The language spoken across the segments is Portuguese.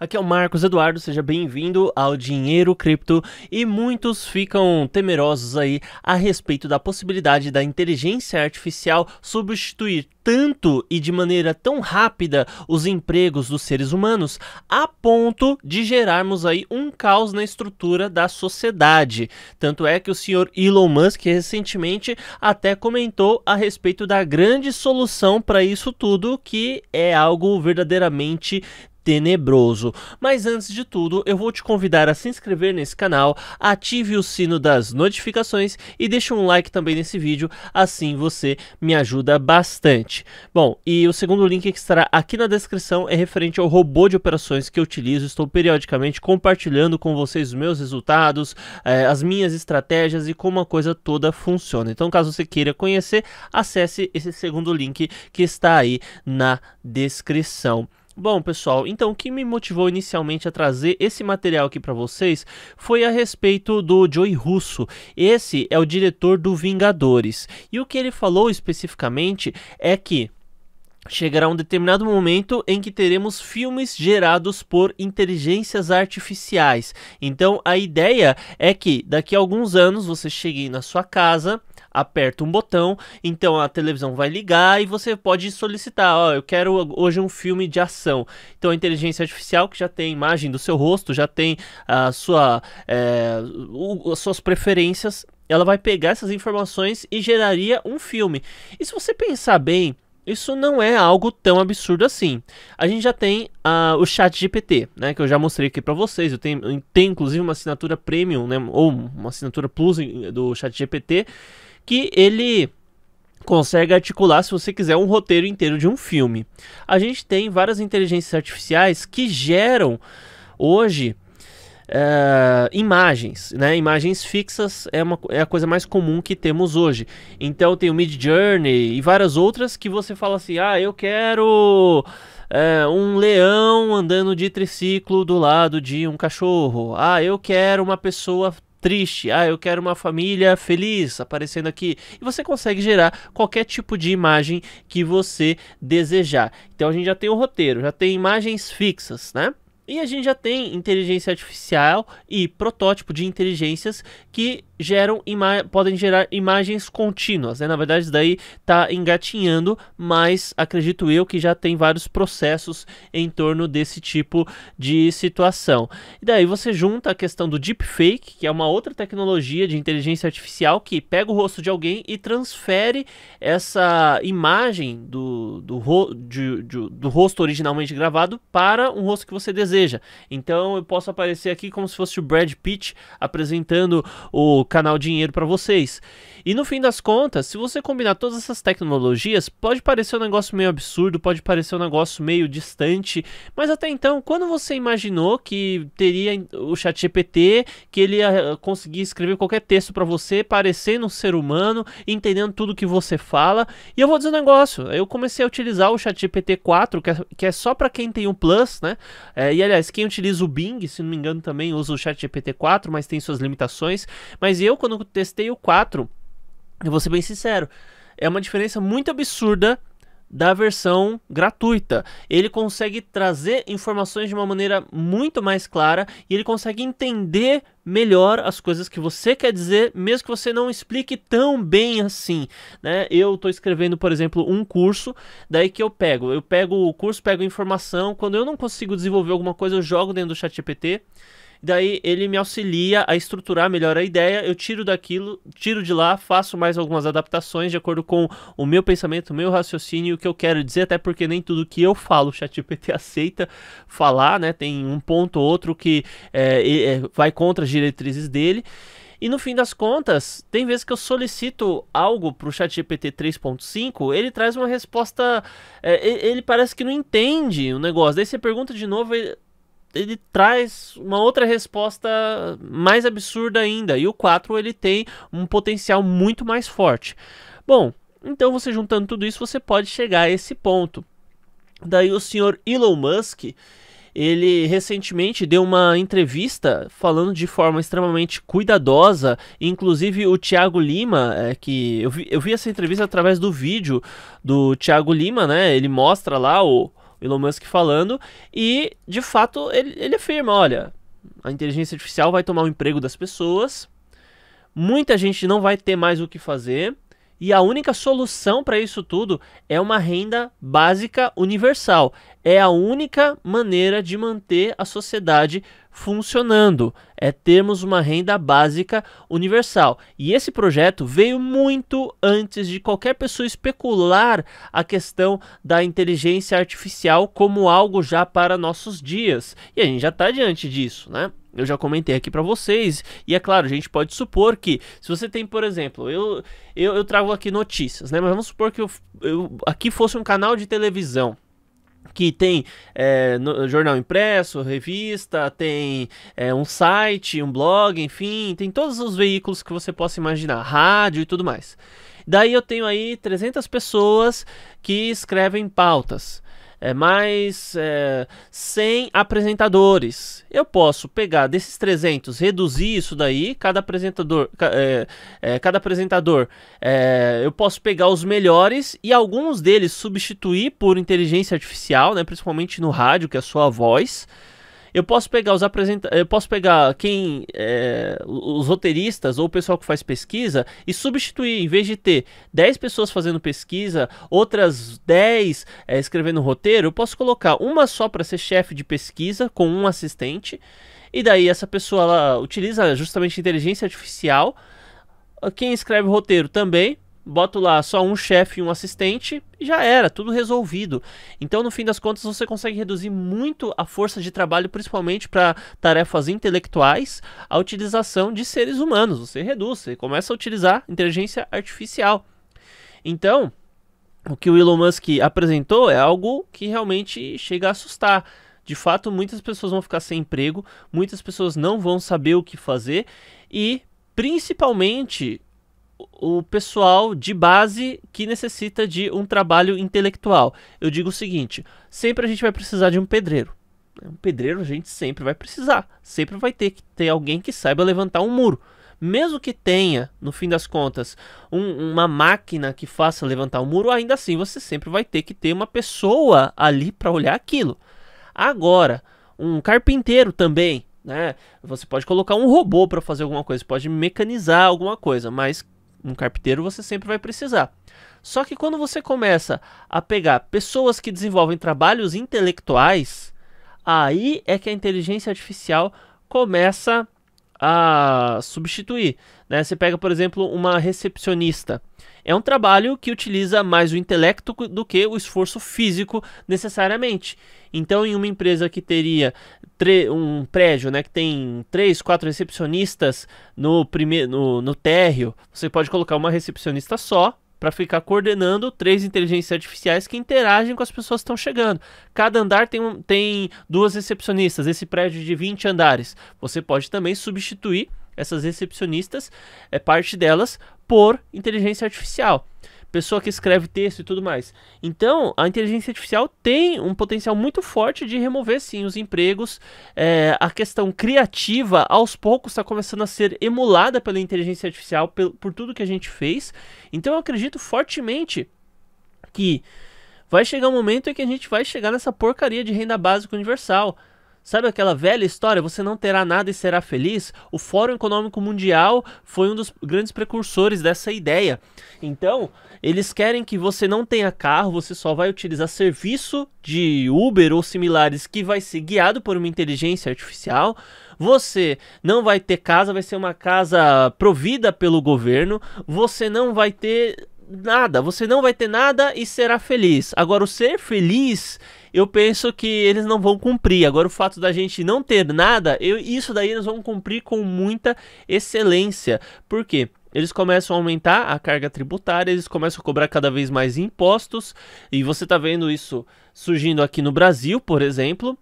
Aqui é o Marcos Eduardo, seja bem-vindo ao Dinheiro Cripto. E muitos ficam temerosos aí a respeito da possibilidade da inteligência artificial substituir tanto e de maneira tão rápida os empregos dos seres humanos a ponto de gerarmos aí um caos na estrutura da sociedade. Tanto é que o senhor Elon Musk recentemente até comentou a respeito da grande solução para isso tudo, que é algo verdadeiramente tenebroso. Mas antes de tudo, eu vou te convidar a se inscrever nesse canal, ative o sino das notificações e deixe um like também nesse vídeo, assim você me ajuda bastante. Bom, e o segundo link que estará aqui na descrição é referente ao robô de operações que eu utilizo, estou periodicamente compartilhando com vocês os meus resultados, eh, as minhas estratégias e como a coisa toda funciona. Então, caso você queira conhecer, acesse esse segundo link que está aí na descrição. Bom, pessoal, então o que me motivou inicialmente a trazer esse material aqui para vocês foi a respeito do Joey Russo. Esse é o diretor do Vingadores. E o que ele falou especificamente é que Chegará um determinado momento em que teremos filmes gerados por inteligências artificiais. Então a ideia é que daqui a alguns anos você chegue na sua casa aperta um botão, então a televisão vai ligar e você pode solicitar, ó, oh, eu quero hoje um filme de ação. Então a inteligência artificial que já tem imagem do seu rosto, já tem a sua, é, o, as suas preferências, ela vai pegar essas informações e geraria um filme. E se você pensar bem, isso não é algo tão absurdo assim. A gente já tem uh, o Chat GPT, né, que eu já mostrei aqui para vocês. Eu tenho, eu tenho inclusive uma assinatura premium, né, ou uma assinatura plus do Chat GPT que ele consegue articular, se você quiser, um roteiro inteiro de um filme. A gente tem várias inteligências artificiais que geram hoje é, imagens, né? Imagens fixas é, uma, é a coisa mais comum que temos hoje. Então tem o Mid Journey e várias outras que você fala assim, ah, eu quero é, um leão andando de triciclo do lado de um cachorro. Ah, eu quero uma pessoa triste, ah, eu quero uma família feliz aparecendo aqui. E você consegue gerar qualquer tipo de imagem que você desejar. Então a gente já tem o roteiro, já tem imagens fixas, né? E a gente já tem inteligência artificial e protótipo de inteligências que geram podem gerar imagens contínuas, né? Na verdade, isso daí está engatinhando, mas acredito eu que já tem vários processos em torno desse tipo de situação. E daí você junta a questão do deepfake, que é uma outra tecnologia de inteligência artificial que pega o rosto de alguém e transfere essa imagem do, do, ro de, de, do rosto originalmente gravado para um rosto que você deseja. Então eu posso aparecer aqui como se fosse o Brad Pitt apresentando o canal Dinheiro para vocês. E no fim das contas, se você combinar todas essas tecnologias, pode parecer um negócio meio absurdo, pode parecer um negócio meio distante, mas até então, quando você imaginou que teria o ChatGPT, que ele ia eh, conseguir escrever qualquer texto para você, parecendo um ser humano, entendendo tudo que você fala? E eu vou dizer um negócio, eu comecei a utilizar o ChatGPT 4, que é, que é só para quem tem um Plus, né? É, e aliás, quem utiliza o Bing, se não me engano, também usa o ChatGPT 4, mas tem suas limitações, mas mas eu, quando testei o 4, eu vou ser bem sincero, é uma diferença muito absurda da versão gratuita. Ele consegue trazer informações de uma maneira muito mais clara e ele consegue entender melhor as coisas que você quer dizer, mesmo que você não explique tão bem assim, né? Eu estou escrevendo, por exemplo, um curso, daí que eu pego, eu pego o curso, pego informação, quando eu não consigo desenvolver alguma coisa, eu jogo dentro do ChatGPT. GPT Daí ele me auxilia a estruturar melhor a ideia, eu tiro daquilo, tiro de lá, faço mais algumas adaptações de acordo com o meu pensamento, o meu raciocínio, o que eu quero dizer, até porque nem tudo que eu falo o ChatGPT aceita falar, né? Tem um ponto ou outro que é, é, vai contra as diretrizes dele. E no fim das contas, tem vezes que eu solicito algo para o ChatGPT 3.5, ele traz uma resposta. É, ele parece que não entende o negócio. Daí você pergunta de novo, ele, ele traz uma outra resposta mais absurda ainda. E o 4 ele tem um potencial muito mais forte. Bom, então você juntando tudo isso, você pode chegar a esse ponto. Daí o senhor Elon Musk, ele recentemente deu uma entrevista falando de forma extremamente cuidadosa. Inclusive, o Thiago Lima, é, que eu vi, eu vi essa entrevista através do vídeo do Thiago Lima, né? Ele mostra lá o, Elon Musk falando, e de fato ele, ele afirma: olha, a inteligência artificial vai tomar o emprego das pessoas, muita gente não vai ter mais o que fazer, e a única solução para isso tudo é uma renda básica universal é a única maneira de manter a sociedade funcionando, é termos uma renda básica universal. E esse projeto veio muito antes de qualquer pessoa especular a questão da inteligência artificial como algo já para nossos dias. E a gente já está diante disso, né? Eu já comentei aqui para vocês, e é claro, a gente pode supor que, se você tem, por exemplo, eu, eu, eu trago aqui notícias, né? Mas vamos supor que eu, eu, aqui fosse um canal de televisão, aqui tem é, no, jornal impresso, revista, tem é, um site, um blog, enfim, tem todos os veículos que você possa imaginar, rádio e tudo mais. Daí eu tenho aí 300 pessoas que escrevem pautas é, mais é, 100 apresentadores. Eu posso pegar desses 300, reduzir isso daí, cada apresentador, é, é, cada apresentador, é, eu posso pegar os melhores e alguns deles substituir por inteligência artificial, né, principalmente no rádio, que é a sua voz eu posso pegar os apresenta eu posso pegar quem é, os roteiristas ou o pessoal que faz pesquisa e substituir em vez de ter 10 pessoas fazendo pesquisa outras 10 é, escrevendo roteiro eu posso colocar uma só para ser chefe de pesquisa com um assistente e daí essa pessoa ela utiliza justamente inteligência artificial quem escreve roteiro também boto lá só um chefe e um assistente, e já era, tudo resolvido. Então, no fim das contas, você consegue reduzir muito a força de trabalho, principalmente para tarefas intelectuais, a utilização de seres humanos. Você reduz, você começa a utilizar inteligência artificial. Então, o que o Elon Musk apresentou é algo que realmente chega a assustar. De fato, muitas pessoas vão ficar sem emprego, muitas pessoas não vão saber o que fazer e, principalmente, o pessoal de base que necessita de um trabalho intelectual. Eu digo o seguinte: sempre a gente vai precisar de um pedreiro. Um pedreiro a gente sempre vai precisar. Sempre vai ter que ter alguém que saiba levantar um muro. Mesmo que tenha, no fim das contas, um, uma máquina que faça levantar o um muro, ainda assim você sempre vai ter que ter uma pessoa ali para olhar aquilo. Agora, um carpinteiro também, né? Você pode colocar um robô para fazer alguma coisa, pode mecanizar alguma coisa, mas um carpinteiro você sempre vai precisar. Só que quando você começa a pegar pessoas que desenvolvem trabalhos intelectuais, aí é que a inteligência artificial começa a substituir. Né? Você pega, por exemplo, uma recepcionista. É um trabalho que utiliza mais o intelecto do que o esforço físico necessariamente. Então, em uma empresa que teria um prédio né, que tem três, quatro recepcionistas no, primeiro, no, no térreo, você pode colocar uma recepcionista só para ficar coordenando três inteligências artificiais que interagem com as pessoas que estão chegando. Cada andar tem, um, tem duas recepcionistas, esse prédio de 20 andares. Você pode também substituir essas recepcionistas, é parte delas por inteligência artificial. Pessoa que escreve texto e tudo mais. Então, a inteligência artificial tem um potencial muito forte de remover, sim, os empregos. É, a questão criativa, aos poucos, está começando a ser emulada pela inteligência artificial, por, por tudo que a gente fez. Então, eu acredito fortemente que vai chegar um momento em que a gente vai chegar nessa porcaria de renda básica universal. Sabe aquela velha história, você não terá nada e será feliz? O Fórum Econômico Mundial foi um dos grandes precursores dessa ideia. Então, eles querem que você não tenha carro, você só vai utilizar serviço de Uber ou similares que vai ser guiado por uma inteligência artificial. Você não vai ter casa, vai ser uma casa provida pelo governo. Você não vai ter nada, você não vai ter nada e será feliz. Agora, o ser feliz, eu penso que eles não vão cumprir. Agora, o fato da gente não ter nada, eu, isso daí eles vão cumprir com muita excelência. Por quê? Eles começam a aumentar a carga tributária, eles começam a cobrar cada vez mais impostos, e você está vendo isso surgindo aqui no Brasil, por exemplo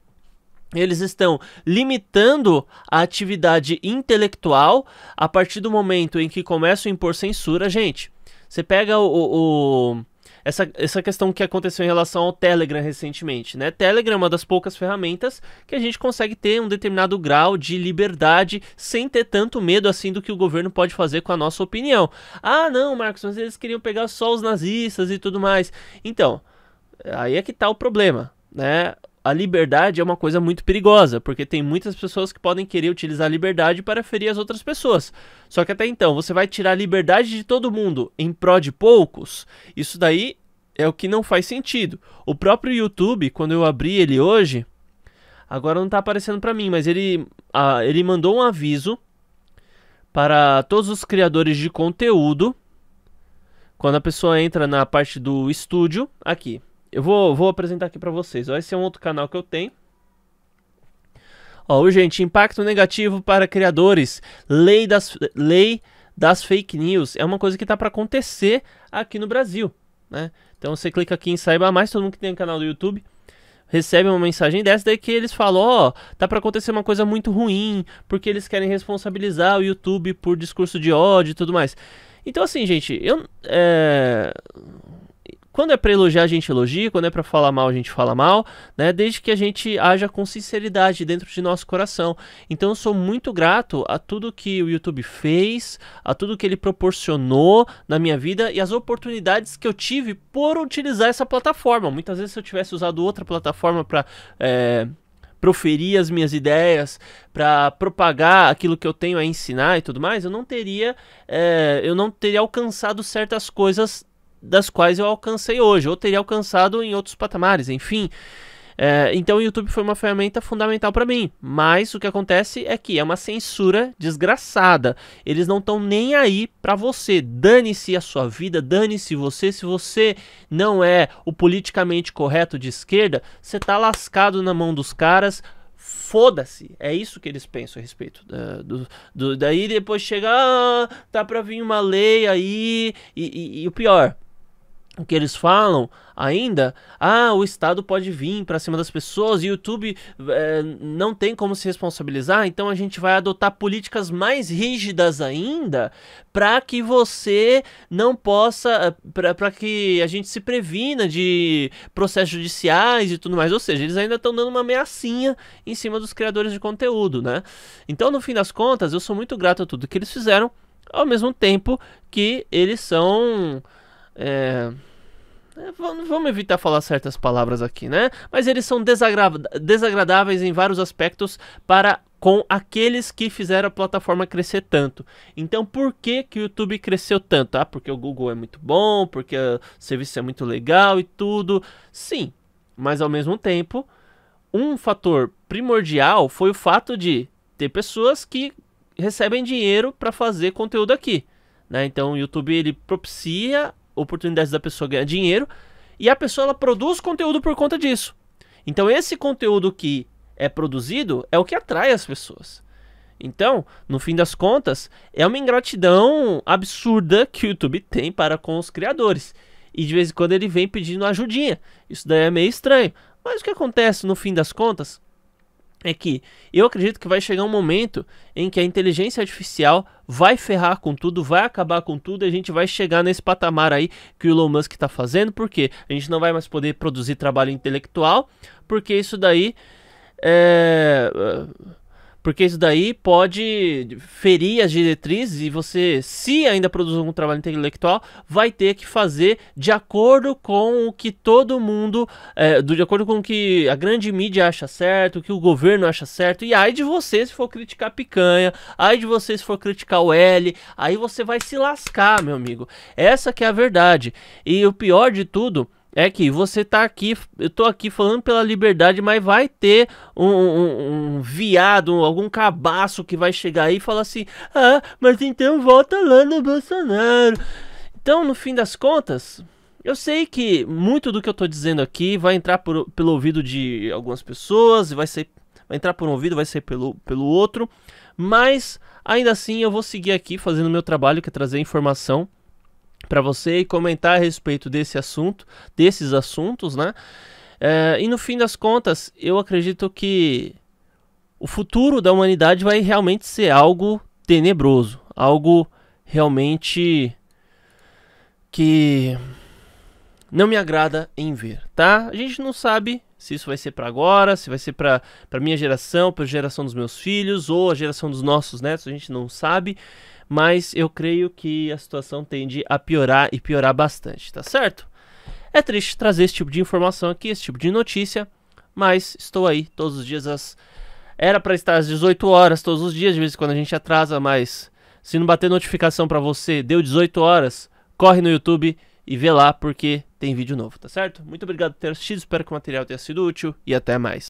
eles estão limitando a atividade intelectual a partir do momento em que começam a impor censura, gente. Você pega o, o, o. essa, essa questão que aconteceu em relação ao Telegram recentemente, né? Telegram é uma das poucas ferramentas que a gente consegue ter um determinado grau de liberdade sem ter tanto medo assim do que o governo pode fazer com a nossa opinião. Ah, não, Marcos, mas eles queriam pegar só os nazistas e tudo mais. Então, aí é que tá o problema, né? a liberdade é uma coisa muito perigosa, porque tem muitas pessoas que podem querer utilizar a liberdade para ferir as outras pessoas. Só que até então, você vai tirar a liberdade de todo mundo em pró de poucos? Isso daí é o que não faz sentido. O próprio YouTube, quando eu abri ele hoje, agora não está aparecendo para mim, mas ele, ele mandou um aviso para todos os criadores de conteúdo. Quando a pessoa entra na parte do estúdio, aqui, eu vou, vou apresentar aqui para vocês. esse é um outro canal que eu tenho. Ó, urgente, impacto negativo para criadores. Lei das, lei das fake news. É uma coisa que tá para acontecer aqui no Brasil, né? Então você clica aqui em saiba mais, todo mundo que tem um canal do YouTube recebe uma mensagem dessa, daí que eles falam, ó, tá para acontecer uma coisa muito ruim, porque eles querem responsabilizar o YouTube por discurso de ódio e tudo mais. Então assim, gente, eu... É quando é para elogiar, a gente elogia, quando é para falar mal, a gente fala mal, né? Desde que a gente haja com sinceridade dentro de nosso coração. Então eu sou muito grato a tudo que o YouTube fez, a tudo que ele proporcionou na minha vida e as oportunidades que eu tive por utilizar essa plataforma. Muitas vezes se eu tivesse usado outra plataforma para é proferir as minhas ideias, para propagar aquilo que eu tenho a ensinar e tudo mais, eu não teria, é, eu não teria alcançado certas coisas das quais eu alcancei hoje, ou teria alcançado em outros patamares, enfim. É, então o YouTube foi uma ferramenta fundamental para mim, mas o que acontece é que é uma censura desgraçada. Eles não estão nem aí para você. Dane-se a sua vida, dane-se você. Se você não é o politicamente correto de esquerda, você tá lascado na mão dos caras. Foda-se, é isso que eles pensam a respeito. Da, é, do, do, daí depois chega, ah, tá pra vir uma lei aí, e, e, e o pior, o que eles falam ainda, ah, o Estado pode vir para cima das pessoas, e o YouTube é, não tem como se responsabilizar, então a gente vai adotar políticas mais rígidas ainda para que você não possa, eh, para que a gente se previna de processos judiciais e tudo mais, ou seja, eles ainda estão dando uma ameaçinha em cima dos criadores de conteúdo, né? Então, no fim das contas, eu sou muito grato a tudo que eles fizeram, ao mesmo tempo que eles são é, é Vamos evitar falar certas palavras aqui, né? Mas eles são desagradáveis em vários aspectos para com aqueles que fizeram a plataforma crescer tanto. Então, por que, que o YouTube cresceu tanto? Ah, porque o Google é muito bom, porque o serviço é muito legal e tudo. Sim, mas ao mesmo tempo, um fator primordial foi o fato de ter pessoas que recebem dinheiro para fazer conteúdo aqui. Né? Então, o YouTube ele propicia oportunidades da pessoa ganhar dinheiro e a pessoa ela produz conteúdo por conta disso. Então esse conteúdo que é produzido é o que atrai as pessoas. Então, no fim das contas, é uma ingratidão absurda que o YouTube tem para com os criadores. E de vez em quando ele vem pedindo ajudinha. Isso daí é meio estranho. Mas o que acontece no fim das contas é que eu acredito que vai chegar um momento em que a inteligência artificial vai ferrar com tudo, vai acabar com tudo e a gente vai chegar nesse patamar aí que o Elon Musk está fazendo, porque a gente não vai mais poder produzir trabalho intelectual, porque isso daí é porque isso daí pode ferir as diretrizes e você, se ainda produzir algum trabalho intelectual, vai ter que fazer de acordo com o que todo mundo, é, de acordo com o que a grande mídia acha certo, o que o governo acha certo. E aí de você se for criticar picanha, aí de você se for criticar o L, aí você vai se lascar, meu amigo. Essa que é a verdade. E o pior de tudo é que você tá aqui, eu tô aqui falando pela liberdade, mas vai ter um, um, um viado, algum cabaço que vai chegar aí e falar assim: ah, mas então volta lá no Bolsonaro. Então, no fim das contas, eu sei que muito do que eu tô dizendo aqui vai entrar por, pelo ouvido de algumas pessoas, vai ser vai entrar por um ouvido, vai ser pelo, pelo outro, mas ainda assim eu vou seguir aqui fazendo meu trabalho que é trazer informação para você e comentar a respeito desse assunto, desses assuntos, né? É, e no fim das contas, eu acredito que o futuro da humanidade vai realmente ser algo tenebroso, algo realmente que não me agrada em ver, tá? A gente não sabe se isso vai ser para agora, se vai ser para minha geração, para a geração dos meus filhos ou a geração dos nossos netos, a gente não sabe mas eu creio que a situação tende a piorar e piorar bastante, tá certo? É triste trazer esse tipo de informação aqui, esse tipo de notícia, mas estou aí todos os dias às era para estar às 18 horas todos os dias, de vez em quando a gente atrasa, mas se não bater notificação para você, deu 18 horas, corre no YouTube e vê lá porque tem vídeo novo, tá certo? Muito obrigado por ter assistido, espero que o material tenha sido útil e até mais.